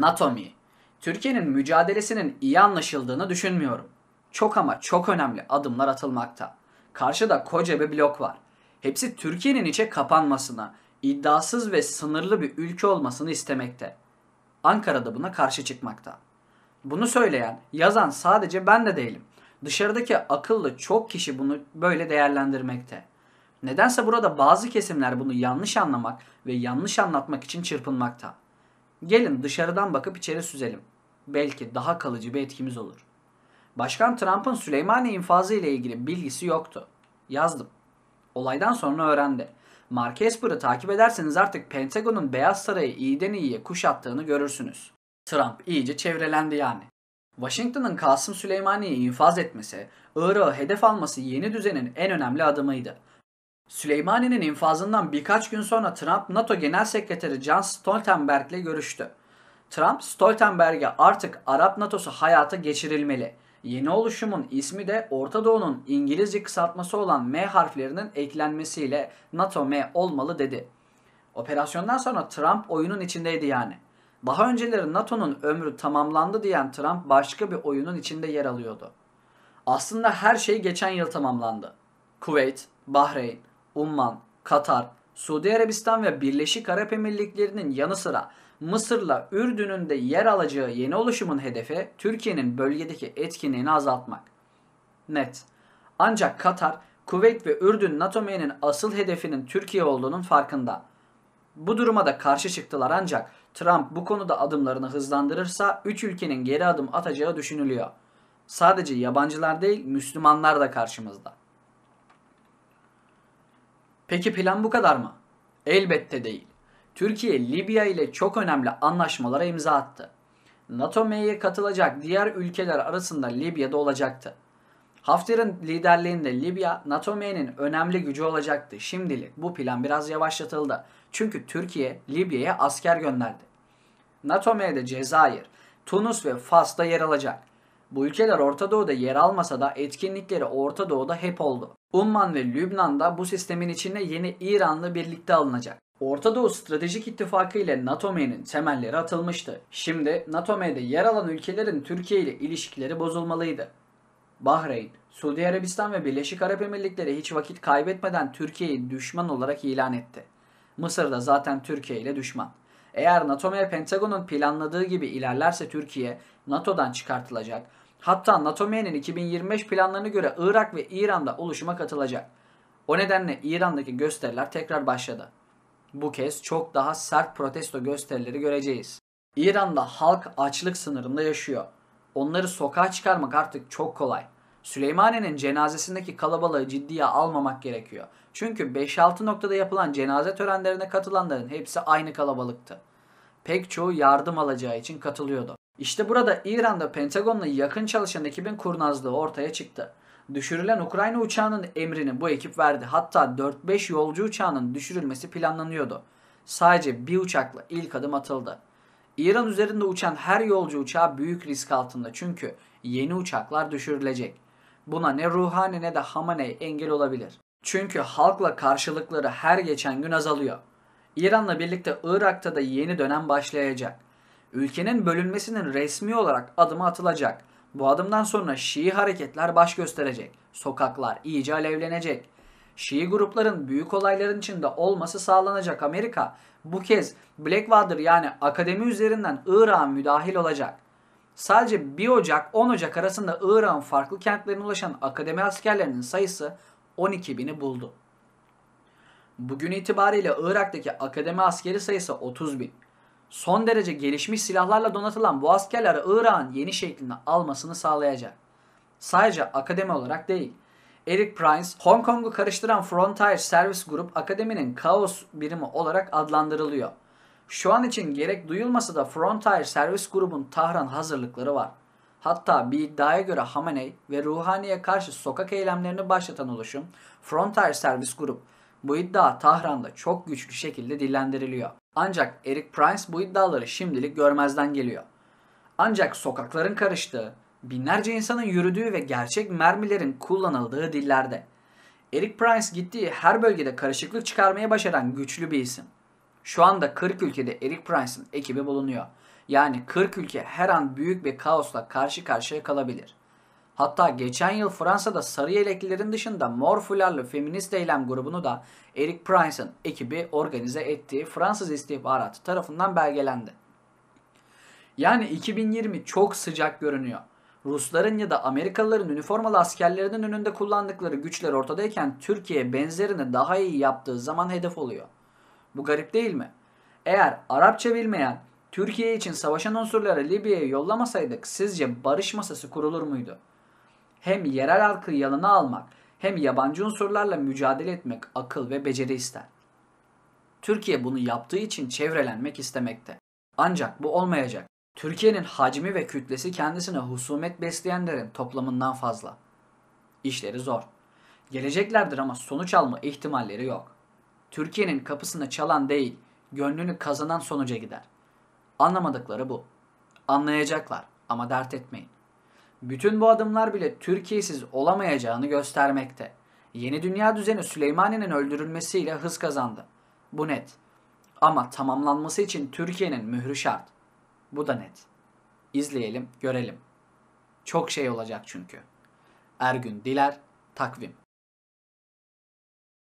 Natomi. Türkiye'nin mücadelesinin iyi anlaşıldığını düşünmüyorum. Çok ama çok önemli adımlar atılmakta. Karşıda koca bir blok var. Hepsi Türkiye'nin içe kapanmasına, iddiasız ve sınırlı bir ülke olmasını istemekte. Ankara da buna karşı çıkmakta. Bunu söyleyen, yazan sadece ben de değilim. Dışarıdaki akıllı çok kişi bunu böyle değerlendirmekte. Nedense burada bazı kesimler bunu yanlış anlamak ve yanlış anlatmak için çırpınmakta. Gelin dışarıdan bakıp içeri süzelim. Belki daha kalıcı bir etkimiz olur. Başkan Trump'ın Süleymaniye infazı ile ilgili bilgisi yoktu. Yazdım. Olaydan sonra öğrendi. Mark Esper'ı takip ederseniz artık Pentagon'un Beyaz Sarayı iyiden iyiye kuşattığını görürsünüz. Trump iyice çevrelendi yani. Washington'ın Kasım Süleymaniye'yi infaz etmesi, Irak'ı hedef alması yeni düzenin en önemli adımıydı. Süleymani'nin infazından birkaç gün sonra Trump NATO Genel Sekreteri Jens Stoltenberg ile görüştü. Trump, Stoltenberg'e artık Arap NATO'su hayata geçirilmeli. Yeni oluşumun ismi de Orta Doğu'nun İngilizce kısaltması olan M harflerinin eklenmesiyle NATO M olmalı dedi. Operasyondan sonra Trump oyunun içindeydi yani. Daha önceleri NATO'nun ömrü tamamlandı diyen Trump başka bir oyunun içinde yer alıyordu. Aslında her şey geçen yıl tamamlandı. Kuveyt, Bahreyn, Umman, Katar, Suudi Arabistan ve Birleşik Arap Emirlikleri'nin yanı sıra Mısır'la Ürdün'ün de yer alacağı yeni oluşumun hedefi Türkiye'nin bölgedeki etkinliğini azaltmak. Net. Ancak Katar, Kuveyt ve Ürdün NATO asıl hedefinin Türkiye olduğunun farkında. Bu duruma da karşı çıktılar ancak Trump bu konuda adımlarını hızlandırırsa 3 ülkenin geri adım atacağı düşünülüyor. Sadece yabancılar değil Müslümanlar da karşımızda. Peki plan bu kadar mı? Elbette değil. Türkiye Libya ile çok önemli anlaşmalara imza attı. NATO MY'ye katılacak diğer ülkeler arasında Libya'da olacaktı. Hafter'in liderliğinde Libya, NATO MY'nin önemli gücü olacaktı. Şimdilik bu plan biraz yavaşlatıldı. Çünkü Türkiye Libya'ya asker gönderdi. NATO MY'de Cezayir, Tunus ve Fas'ta yer alacak. Bu ülkeler Orta Doğu'da yer almasa da etkinlikleri Orta Doğu'da hep oldu. Umman ve Lübnan'da bu sistemin içinde yeni İranlı birlikte alınacak. Orta Doğu Stratejik İttifakı ile NATOME'nin temelleri atılmıştı. Şimdi NATOME'de yer alan ülkelerin Türkiye ile ilişkileri bozulmalıydı. Bahreyn, Suudi Arabistan ve Birleşik Arap Emirlikleri hiç vakit kaybetmeden Türkiye'yi düşman olarak ilan etti. Mısır da zaten Türkiye ile düşman. Eğer NATO ve Pentagon'un planladığı gibi ilerlerse Türkiye NATO'dan çıkartılacak. Hatta NATO 2025 planlarına göre Irak ve İran'da oluşuma katılacak. O nedenle İran'daki gösteriler tekrar başladı. Bu kez çok daha sert protesto gösterileri göreceğiz. İran'da halk açlık sınırında yaşıyor. Onları sokağa çıkarmak artık çok kolay. Süleymaniye'nin cenazesindeki kalabalığı ciddiye almamak gerekiyor. Çünkü 5-6 noktada yapılan cenaze törenlerine katılanların hepsi aynı kalabalıktı pek çoğu yardım alacağı için katılıyordu. İşte burada İran'da Pentagon'la yakın çalışan ekibin kurnazlığı ortaya çıktı. Düşürülen Ukrayna uçağının emrini bu ekip verdi. Hatta 4-5 yolcu uçağının düşürülmesi planlanıyordu. Sadece bir uçakla ilk adım atıldı. İran üzerinde uçan her yolcu uçağı büyük risk altında çünkü yeni uçaklar düşürülecek. Buna ne Ruhani ne de Hamaney engel olabilir. Çünkü halkla karşılıkları her geçen gün azalıyor. İran'la birlikte Irak'ta da yeni dönem başlayacak. Ülkenin bölünmesinin resmi olarak adımı atılacak. Bu adımdan sonra Şii hareketler baş gösterecek. Sokaklar iyice alevlenecek. Şii grupların büyük olayların içinde olması sağlanacak Amerika. Bu kez Blackwater yani akademi üzerinden Irak'a müdahil olacak. Sadece 1 Ocak 10 Ocak arasında Irak'ın farklı kentlerine ulaşan akademi askerlerinin sayısı 12 bini buldu. Bugün itibariyle Irak'taki akademi askeri sayısı 30 bin. Son derece gelişmiş silahlarla donatılan bu askerler Irak'ın yeni şeklini almasını sağlayacak. Sadece akademi olarak değil. Eric Prince, Hong Kong'u karıştıran Frontier Service Group akademinin kaos birimi olarak adlandırılıyor. Şu an için gerek duyulmasa da Frontier Service Group'un Tahran hazırlıkları var. Hatta bir iddiaya göre Hamenei ve Ruhani'ye karşı sokak eylemlerini başlatan oluşum Frontier Service Group bu iddia Tahran'da çok güçlü şekilde dillendiriliyor. Ancak Eric Price bu iddiaları şimdilik görmezden geliyor. Ancak sokakların karıştığı, binlerce insanın yürüdüğü ve gerçek mermilerin kullanıldığı dillerde. Eric Price gittiği her bölgede karışıklık çıkarmaya başaran güçlü bir isim. Şu anda 40 ülkede Eric Price'ın ekibi bulunuyor. Yani 40 ülke her an büyük bir kaosla karşı karşıya kalabilir. Hatta geçen yıl Fransa'da sarı yeleklilerin dışında mor fularlı feminist eylem grubunu da Eric Price'ın ekibi organize ettiği Fransız istihbaratı tarafından belgelendi. Yani 2020 çok sıcak görünüyor. Rusların ya da Amerikalıların üniformalı askerlerinin önünde kullandıkları güçler ortadayken Türkiye benzerini daha iyi yaptığı zaman hedef oluyor. Bu garip değil mi? Eğer Arapça bilmeyen Türkiye için savaşan unsurları Libya'ya yollamasaydık sizce barış masası kurulur muydu? hem yerel halkı yanına almak hem yabancı unsurlarla mücadele etmek akıl ve beceri ister. Türkiye bunu yaptığı için çevrelenmek istemekte. Ancak bu olmayacak. Türkiye'nin hacmi ve kütlesi kendisine husumet besleyenlerin toplamından fazla. İşleri zor. Geleceklerdir ama sonuç alma ihtimalleri yok. Türkiye'nin kapısını çalan değil, gönlünü kazanan sonuca gider. Anlamadıkları bu. Anlayacaklar ama dert etmeyin. Bütün bu adımlar bile Türkiye'siz olamayacağını göstermekte. Yeni dünya düzeni Süleymani'nin öldürülmesiyle hız kazandı. Bu net. Ama tamamlanması için Türkiye'nin mührü şart. Bu da net. İzleyelim, görelim. Çok şey olacak çünkü. Ergün Diler, Takvim